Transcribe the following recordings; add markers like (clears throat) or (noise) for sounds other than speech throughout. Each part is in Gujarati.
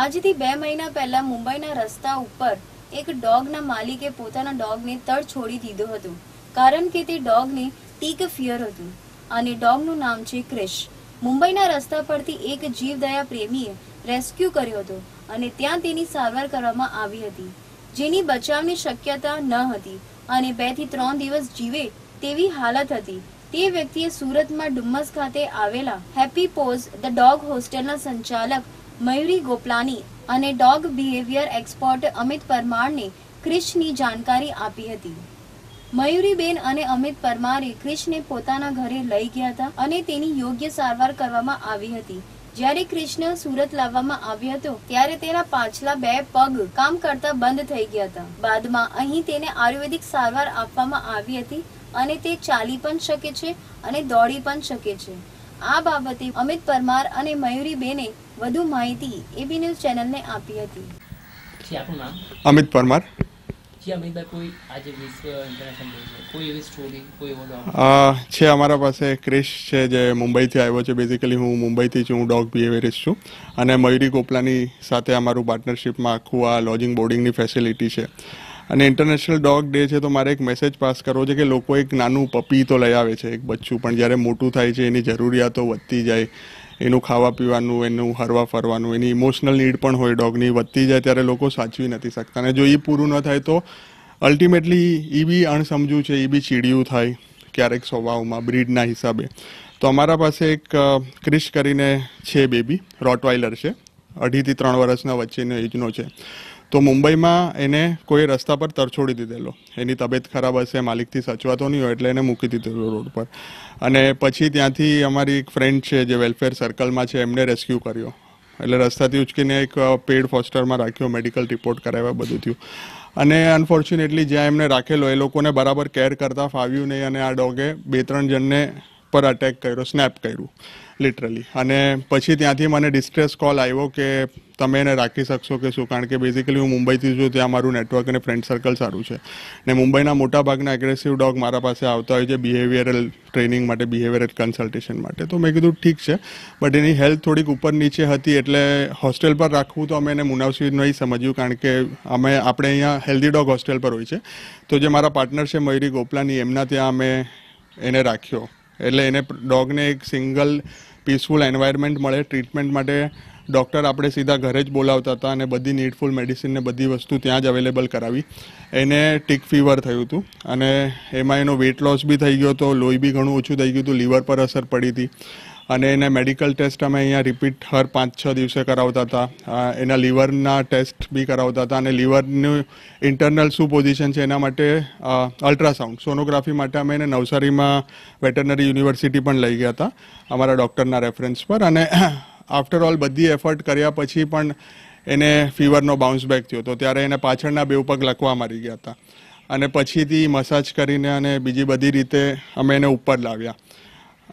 આજથી બે મહિના પહેલા મુંબઈના રસ્તા ઉપર એક ડોગના માલિકે પોતાના ડોગને તળ છોડી દીધો હતો કારણ કે તે ડોગને ટીક ફિયર હતું અને ડોગનું નામ છે ક્રિશ મુંબઈના રસ્તા પરથી એક જીવદયા પ્રેમીએ રેસ્ક્યુ કર્યો હતો અને ત્યાં તેની સારવાર કરવામાં આવી હતી જેની બચાવની શક્યતા ન હતી અને બે થી ત્રણ દિવસ જીવે તેવી હાલત હતી તે વ્યક્તિએ સુરતમાં ડુમ્મસ ખાતે આવેલા હેપી પોઝ ધ ડોગ હોસ્ટેલના સંચાલક મયુરી ગોપલાની અને ડોગ બિહેવિયર એક્સપર્ટ અમિત પરમારને ક્રિશની જાણકારી આપી હતી મયુરીબેન અને અમિત પરમારે ક્રિશને પોતાના ઘરે લઈ ગયા હતા અને તેની યોગ્ય સારવાર કરવામાં આવી હતી જ્યારે કૃષ્ણ સુરત લાવવામાં આવ્યો હતો ત્યારે તેના પાછલા બે પગ કામ કરતા બંધ થઈ ગયા હતા બાદમાં અહીં તેને આયુર્વેદિક સારવાર આપવામાં આવી હતી અને તે ચાલી પણ શકે છે અને દોડી પણ શકે છે આ બાબતે અમિત પરમાર અને મયુરી બેને વધુ માહિતી એબી ન્યૂઝ ચેનલને આપી હતી અમિત પરમાર છે અમારા પાસે ક્રિશ છે જે મુંબઈથી આવ્યો છે બેઝિકલી હું મુંબઈથી છું હું ડોગ બિહેવિયરિસ્ટ છું અને મયુરી ગોપલાની સાથે અમારું પાર્ટનરશિપમાં આખું આ લોજિંગ બોર્ડિંગની ફેસિલિટી છે અને ઇન્ટરનેશનલ ડોગ ડે છે તો મારે એક મેસેજ પાસ કરવો છે કે લોકો એક નાનું પપી તો લઈ આવે છે એક બચ્ચું પણ જ્યારે મોટું થાય છે એની જરૂરિયાતો વધતી જાય એનું ખાવા પીવાનું એનું હરવા ફરવાનું એની ઇમોશનલ નીડ પણ હોય ડોગની વધતી જાય ત્યારે લોકો સાચવી નથી શકતા અને જો એ પૂરું ન થાય તો અલ્ટિમેટલી એ બી અણસમજું છે એ બી ચીડિયું થાય ક્યારેક સ્વભાવમાં બ્રીડના હિસાબે તો અમારા પાસે એક ક્રિશ કરીને છે બેબી રોટવાઇલર છે અઢીથી ત્રણ વર્ષના વચ્ચેનો એજનો છે તો મુંબઈમાં એને કોઈ રસ્તા પર તરછોડી દીધેલો એની તબિયત ખરાબ હશે માલિકથી સચવાતો નહીં હોય એટલે એને મૂકી દીધેલો રોડ પર અને પછી ત્યાંથી અમારી એક ફ્રેન્ડ છે જે વેલફેર સર્કલમાં છે એમને રેસ્ક્યુ કર્યો એટલે રસ્તાથી ઉચકીને એક પેડ ફોસ્ટરમાં રાખ્યો મેડિકલ રિપોર્ટ કરાવ્યા બધું થયું અને અનફોર્ચ્યુનેટલી જ્યાં એમને રાખેલો એ લોકોને બરાબર કેર કરતા ફાવ્યું નહીં અને આ ડોગે બે ત્રણ જણને પર અટેક કર્યો સ્નેપ કર્યું લિટરલી અને પછી ત્યાંથી મને ડિસ્ટ્રેસ કોલ આવ્યો કે તમે એને રાખી શકશો કે શું કારણ કે બેઝિકલી હું મુંબઈથી છું ત્યાં મારું નેટવર્ક અને ફ્રેન્ડ સર્કલ સારું છે ને મુંબઈના મોટાભાગના એગ્રેસિવ ડોગ મારા પાસે આવતા હોય છે બિહેવિયરલ ટ્રેનિંગ માટે બિહેવિયરલ કન્સલ્ટેશન માટે તો મેં કીધું ઠીક છે બટ એની હેલ્થ થોડીક ઉપર નીચે હતી એટલે હોસ્ટેલ પર રાખવું તો અમે એને મુનાવસી નહીં સમજ્યું કારણ કે અમે આપણે અહીંયા હેલ્ધી ડોગ હોસ્ટેલ પર હોય છે તો જે મારા પાર્ટનર છે મયુરી ગોપલાની એમના ત્યાં અમે એને રાખ્યો એટલે એને ડોગને એક સિંગલ પીસફુલ એન્વાયરમેન્ટ મળે ટ્રીટમેન્ટ માટે ડૉક્ટર આપણે સીધા ઘરે જ બોલાવતા હતા અને બધી નીડફુલ મેડિસિનને બધી વસ્તુ ત્યાં જ અવેલેબલ કરાવી એને ટીક ફીવર થયું હતું અને એમાં એનો વેટ લોસ બી થઈ ગયો હતો લોહી બી ઘણું ઓછું થઈ ગયું હતું લીવર પર અસર પડી હતી અને એને મેડિકલ ટેસ્ટ અમે અહીંયા રિપીટ હર પાંચ છ દિવસે કરાવતા હતા એના લીવરના ટેસ્ટ બી કરાવતા હતા અને લીવરનું ઇન્ટરનલ શું પોઝિશન છે એના માટે અલ્ટ્રાસાઉન્ડ સોનોગ્રાફી માટે અમે એને નવસારીમાં વેટરનરી યુનિવર્સિટી પણ લઈ ગયા હતા અમારા ડૉક્ટરના રેફરન્સ પર અને આફ્ટર (clears throat) ઓલ બધી એફર્ટ કર્યા પછી પણ એને ફીવરનો બાઉન્સ બેક થયો હતો ત્યારે એને પાછળના બે પગ લખવા મારી ગયા હતા અને પછીથી મસાજ કરીને અને બીજી બધી રીતે અમે એને ઉપર લાવ્યા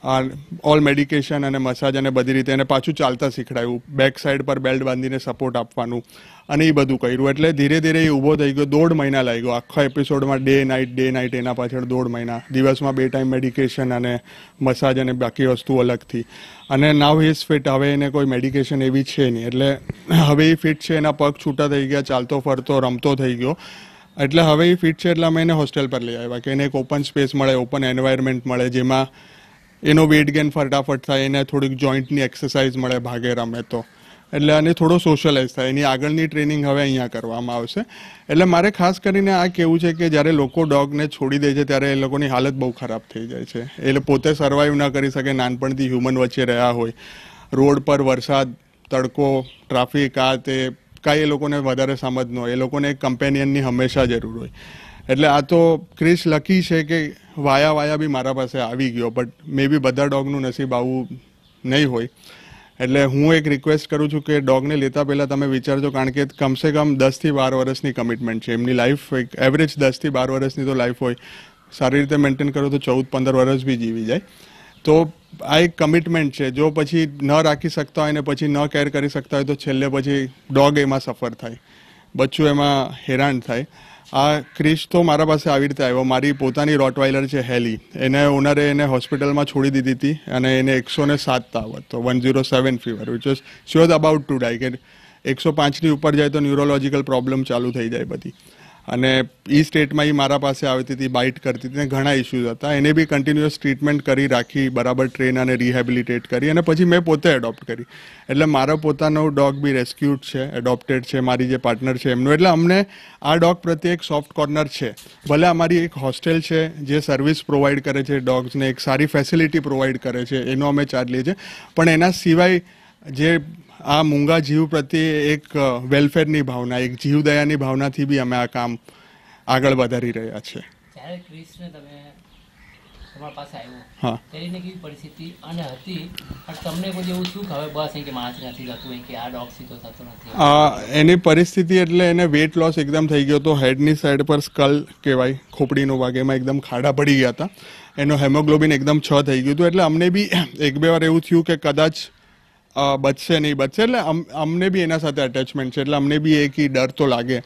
ઓલ મેડિકેશન અને મસાજ અને બધી રીતે એને પાછું ચાલતા શીખડાયું બેક સાઈડ પર બેલ્ટ બાંધીને સપોર્ટ આપવાનું અને એ બધું કર્યું એટલે ધીરે ધીરે એ ઊભો થઈ ગયો દોઢ મહિના લાગી ગયો આખા એપિસોડમાં ડે નાઇટ ડે નાઇટ એના પાછળ દોઢ મહિના દિવસમાં બે ટાઈમ મેડિકેશન અને મસાજ અને બાકી વસ્તુ અલગથી અને નાવ ઇઝ ફિટ હવે એને કોઈ મેડિકેશન એવી છે નહીં એટલે હવે એ ફિટ છે એના પગ છૂટા થઈ ગયા ચાલતો ફરતો રમતો થઈ ગયો એટલે હવે એ ફિટ છે એટલે અમે એને હોસ્ટેલ પર લઈ આવ્યા કે એને એક ઓપન સ્પેસ મળે ઓપન એન્વાયરમેન્ટ મળે જેમાં એનો વેટ ગેઇન ફટાફટ થાય એને થોડીક જોઈન્ટની એક્સરસાઇઝ મળે ભાગે રમે તો એટલે અને થોડો સોશિયલાઇઝ થાય એની આગળની ટ્રેનિંગ હવે અહીંયા કરવામાં આવશે એટલે મારે ખાસ કરીને આ કેવું છે કે જ્યારે લોકો ડોગને છોડી દે છે ત્યારે એ લોકોની હાલત બહુ ખરાબ થઈ જાય છે એટલે પોતે સર્વાઈવ ના કરી શકે નાનપણથી હ્યુમન વચ્ચે રહ્યા હોય રોડ પર વરસાદ તડકો ટ્રાફિક આ તે કાંઈ એ લોકોને વધારે સમજ ન હોય એ લોકોને કમ્પેનિયનની હંમેશા જરૂર હોય એટલે આ તો ક્રિશ લકી છે કે વાયા વાયા બી મારા પાસે આવી ગયો બટ મે બી બધા ડોગનું નસીબ આવું નહીં હોય એટલે હું એક રિક્વેસ્ટ કરું છું કે ડોગને લેતા પહેલાં તમે વિચારજો કારણ કે કમસે કમ દસથી બાર વર્ષની કમિટમેન્ટ છે એમની લાઈફ એક એવરેજ દસથી બાર વર્ષની તો લાઈફ હોય સારી રીતે મેન્ટેન કરો તો ચૌદ પંદર વર્ષ બી જીવી જાય તો આ એક કમિટમેન્ટ છે જો પછી ન રાખી શકતા હોય ને પછી ન કેર કરી શકતા હોય તો છેલ્લે પછી ડોગ એમાં સફર થાય બચ્ચું એમાં હેરાન થાય આ ક્રિશ તો મારા પાસે આવી રીતે આવ્યો મારી પોતાની રોટવાઇલર છે હેલી એને ઓનરે એને હોસ્પિટલમાં છોડી દીધી હતી અને એને એકસો ને સાત તાવ હતો one zero seven fever which was she about to die કે એકસો પાંચની ઉપર જાય તો ન્યુરોલોજીકલ પ્રોબ્લેમ ચાલુ થઈ જાય બધી અને એ સ્ટેટમાં એ મારા પાસે આવતી હતી બાઇટ કરતી હતી ઘણા ઇસ્યુઝ હતા એને બી કન્ટિન્યુઅસ ટ્રીટમેન્ટ કરી રાખી બરાબર ટ્રેન અને રિહેબિલિટેટ કરી અને પછી મેં પોતે એડોપ્ટ કરી એટલે મારો પોતાનો ડોગ બી રેસ્ક્યુડ છે એડોપ્ટેડ છે મારી જે પાર્ટનર છે એમનું એટલે અમને આ ડોગ પ્રત્યે એક સોફ્ટ કોર્નર છે ભલે અમારી એક હોસ્ટેલ છે જે સર્વિસ પ્રોવાઈડ કરે છે ડોગ્સને એક સારી ફેસિલિટી પ્રોવાઈડ કરે છે એનો અમે ચાર્જ લઈએ છીએ પણ એના સિવાય જે આ મૂંગા જીવ પ્રત્યે એક વેલફેરની ભાવના એક જીવદયાની ભાવનાથી બી અમે આ કામ આગળ વધારી રહ્યા છીએ એની પરિસ્થિતિ એટલે એને વેટ લોસ એકદમ થઈ ગયો હતો હેડની સાઈડ પર સ્કલ કહેવાય ખોપડીનો ભાગ એમાં એકદમ ખાડા પડી ગયા હતા એનો હેમોગ્લોબિન એકદમ છ થઈ ગયું હતું એટલે અમને બી એક બે વાર એવું થયું કે કદાચ બચશે નહીં બચશે એટલે અમને બી એના સાથે અટેચમેન્ટ છે એટલે અમને બી એક ડર તો લાગે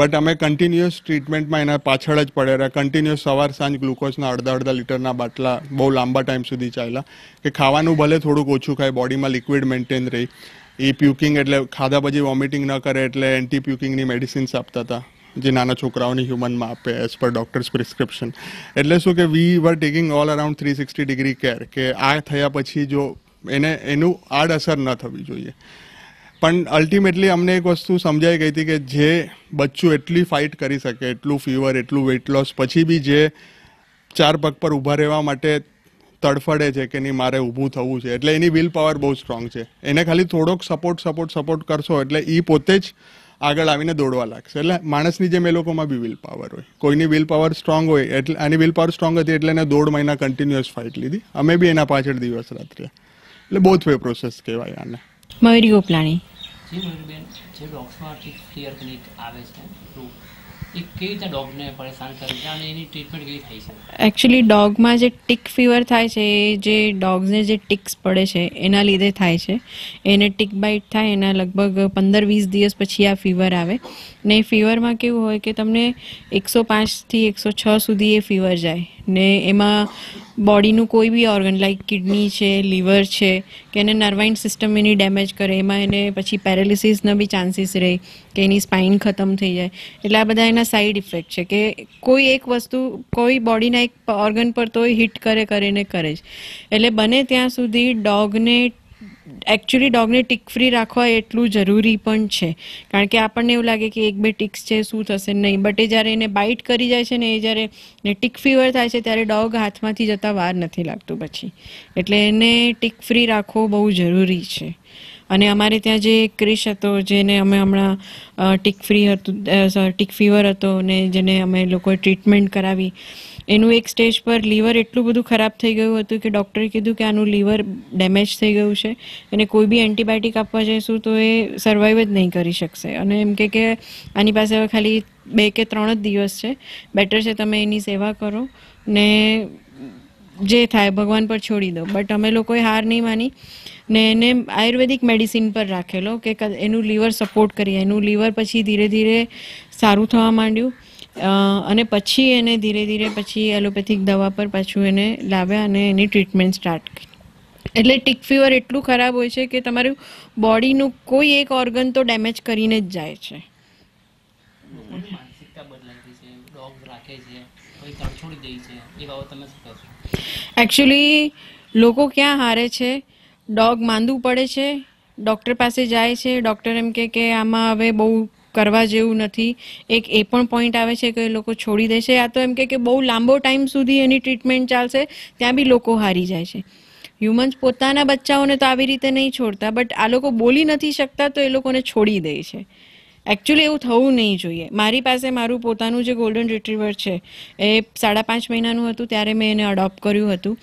બટ અમે કન્ટિન્યુઅસ ટ્રીટમેન્ટમાં એના પાછળ જ પડે રહ્યા કન્ટિન્યુઅસ સવાર સાંજ ગ્લુકોઝના અડધા અડધા લીટરના બાટલા બહુ લાંબા ટાઈમ સુધી ચાલ્યા કે ખાવાનું ભલે થોડુંક ઓછું ખાય બોડીમાં લિક્વિડ મેન્ટેન રહી એ પ્યુકિંગ એટલે ખાધા પછી વોમિટિંગ ન કરે એટલે એન્ટી પ્યુકિંગની મેડિસિન્સ આપતા હતા જે નાના છોકરાઓની હ્યુમનમાં આપે એઝ પર ડૉક્ટર્સ પ્રિસ્ક્રિપ્શન એટલે શું કે we were taking all around three sixty degree care કે આ થયા પછી જો એને એનું આડઅસર ન થવી જોઈએ પણ અલ્ટિમેટલી અમને એક વસ્તુ સમજાઈ ગઈ હતી કે જે બચ્ચું એટલી ફાઇટ કરી શકે એટલું ફીવર એટલું વેઇટ લોસ પછી બી જે ચાર પગ પર ઊભા રહેવા માટે તડફડે છે કે નહીં મારે ઊભું થવું છે એટલે એની વિલ પાવર બહુ સ્ટ્રોંગ છે એને ખાલી થોડોક સપોર્ટ સપોર્ટ સપોર્ટ કરશો એટલે એ પોતે જ આગળ આવીને દોડવા લાગશે એટલે માણસની જેમ એ લોકોમાં બી વિલ પાવર હોય કોઈની વિલ પાવર સ્ટ્રોંગ હોય એટલે આની વિલ પાવર સ્ટ્રોંગ હતી એટલે એને દોઢ મહિના કન્ટિન્યુઅસ ફાઇટ લીધી અમે બી એના પાછળ દિવસ રાત્રે એટલે બોથ વે પ્રોસેસ કહેવાય આને મયુરી ગોપલાણી જી મયુરીબેન જે ડોગ્સમાંથી ક્લિયર ક્લિનિક આવે છે એ કેવી રીતે ડોગને પરેશાન કરે છે અને એની ટ્રીટમેન્ટ કેવી થાય છે એકચ્યુઅલી ડોગમાં જે ટીક ફીવર થાય છે એ જે ડોગ્સને જે ટીક્સ પડે છે એના લીધે થાય છે એને ટીક બાઇટ થાય એના લગભગ પંદર વીસ દિવસ પછી આ ફીવર આવે ને એ ફીવરમાં કેવું હોય કે તમને એકસો પાંચથી એકસો છ સુધી એ ફીવર જાય ને એમાં બોડીનું કોઈ બી ઓર્ગન લાઈક કિડની છે લીવર છે કે એને નર્વાઇન સિસ્ટમ એની ડેમેજ કરે એમાં એને પછી પેરેલિસિસના બી ચાન્સીસ રહે કે એની સ્પાઇન ખતમ થઈ જાય એટલે આ બધા એના સાઈડ ઇફેક્ટ છે કે કોઈ એક વસ્તુ કોઈ બોડીના એક ઓર્ગન પર તો હિટ કરે કરીને કરે જ એટલે બને ત્યાં સુધી ડોગને એકચ્યુઅલી ડોગને ટીક ફ્રી રાખવા એટલું જરૂરી પણ છે કારણ કે આપણને એવું લાગે કે એક બે ટિક્સ છે શું થશે નહીં બટ એ જ્યારે એને બાઇટ કરી જાય છે ને એ જ્યારે ને ટીક ફીવર થાય છે ત્યારે ડોગ હાથમાંથી જતા વાર નથી લાગતું પછી એટલે એને ટીક ફ્રી રાખવો બહુ જરૂરી છે અને અમારે ત્યાં જે ક્રિશ હતો જેને અમે હમણાં ટીક ફ્રી હતું ટીક ફીવર હતો ને જેને અમે લોકોએ ટ્રીટમેન્ટ કરાવી એનું એક સ્ટેજ પર લીવર એટલું બધું ખરાબ થઈ ગયું હતું કે ડૉક્ટરે કીધું કે આનું લીવર ડેમેજ થઈ ગયું છે અને કોઈ બી એન્ટીબાયોટિક આપવા જઈશું તો એ સર્વાઈવ જ નહીં કરી શકશે અને એમ કે કે આની પાસે હવે ખાલી બે કે ત્રણ જ દિવસ છે બેટર છે તમે એની સેવા કરો ને જે થાય ભગવાન પર છોડી દો બટ અમે લોકોએ હાર નહીં માની ને એને આયુર્વેદિક મેડિસિન પર રાખેલો કે એનું લીવર સપોર્ટ કરીએ એનું લીવર પછી ધીરે ધીરે સારું થવા માંડ્યું અને પછી એને ધીરે ધીરે પછી એલોપેથિક દવા પર પાછું એને લાવ્યા અને એની ટ્રીટમેન્ટ સ્ટાર્ટ કરી એટલે ટીક ફીવર એટલું ખરાબ હોય છે કે તમારું બોડીનું કોઈ એક ઓર્ગન તો ડેમેજ કરીને જ જાય છે તળ એકચ્યુઅલી લોકો ક્યાં હારે છે ડોગ માંદું પડે છે ડૉક્ટર પાસે જાય છે ડૉક્ટર એમ કે કે આમાં હવે બહુ કરવા જેવું નથી એક એ પણ પોઈન્ટ આવે છે કે એ લોકો છોડી દે છે આ તો એમ કે બહુ લાંબો ટાઈમ સુધી એની ટ્રીટમેન્ટ ચાલશે ત્યાં બી લોકો હારી જાય છે હ્યુમન્સ પોતાના બચ્ચાઓને તો આવી રીતે નહીં છોડતા બટ આ લોકો બોલી નથી શકતા તો એ લોકોને છોડી દે છે એકચ્યુઅલી એવું થવું નહીં જોઈએ મારી પાસે મારું પોતાનું જે ગોલ્ડન રિટ્રીવર છે એ સાડા પાંચ મહિનાનું હતું ત્યારે મેં એને અડોપ્ટ કર્યું હતું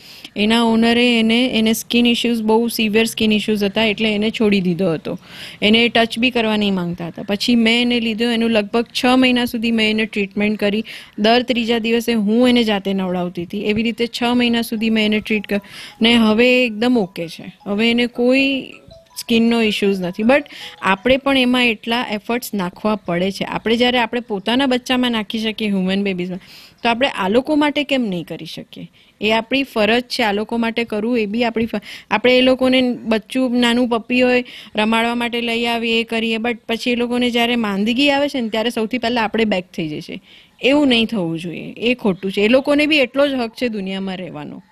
એના ઓનરે એને એને સ્કિન ઇશ્યુઝ બહુ સિવિયર સ્કિન ઇશ્યુઝ હતા એટલે એને છોડી દીધો હતો એને ટચ બી કરવા નહીં માંગતા હતા પછી મેં એને લીધો એનું લગભગ છ મહિના સુધી મેં એને ટ્રીટમેન્ટ કરી દર ત્રીજા દિવસે હું એને જાતે નવડાવતી હતી એવી રીતે છ મહિના સુધી મેં એને ટ્રીટ કર ને હવે એકદમ ઓકે છે હવે એને કોઈ સ્કિનનો ઇશ્યુઝ નથી બટ આપણે પણ એમાં એટલા એફર્ટ્સ નાખવા પડે છે આપણે જ્યારે આપણે પોતાના બચ્ચામાં નાખી શકીએ હ્યુમન બેબીઝમાં તો આપણે આ લોકો માટે કેમ નહીં કરી શકીએ એ આપણી ફરજ છે આ લોકો માટે કરવું એ બી આપણી આપણે એ લોકોને બચ્ચું નાનું પપ્પી હોય રમાડવા માટે લઈ આવીએ એ કરીએ બટ પછી એ લોકોને જ્યારે માંદગી આવે છે ને ત્યારે સૌથી પહેલાં આપણે બેક થઈ જશે એવું નહીં થવું જોઈએ એ ખોટું છે એ લોકોને બી એટલો જ હક છે દુનિયામાં રહેવાનો